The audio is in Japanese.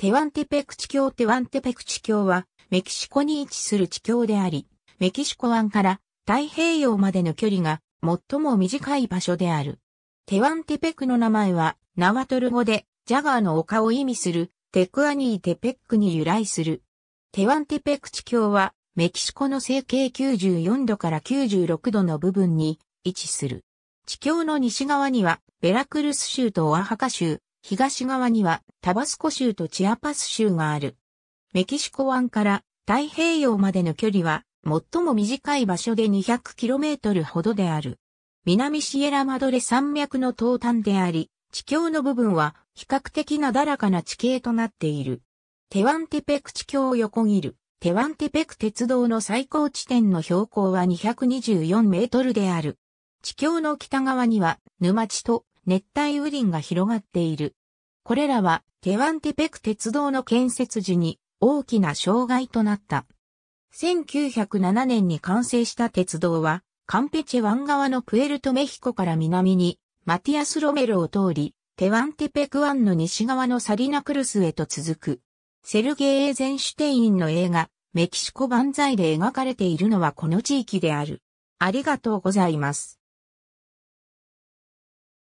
テワンテペク地境テワンテペク地境は、メキシコに位置する地境であり、メキシコ湾から太平洋までの距離が最も短い場所である。テワンテペクの名前は、ナワトル語で、ジャガーの丘を意味する、テクアニーテペックに由来する。テワンテペク地境は、メキシコの西経94度から96度の部分に位置する。地境の西側には、ベラクルス州とオアハカ州、東側にはタバスコ州とチアパス州がある。メキシコ湾から太平洋までの距離は最も短い場所で 200km ほどである。南シエラマドレ山脈の東端であり、地球の部分は比較的なだらかな地形となっている。テワンテペク地境を横切る、テワンテペク鉄道の最高地点の標高は224メートルである。地球の北側には沼地と熱帯雨林が広がっている。これらはテワンテペク鉄道の建設時に大きな障害となった。1907年に完成した鉄道は、カンペチェ湾側のプエルトメヒコから南に、マティアス・ロメルを通り、テワンテペク湾の西側のサリナクルスへと続く。セルゲイ・エーゼンシュテインの映画、メキシコ万歳で描かれているのはこの地域である。ありがとうございます。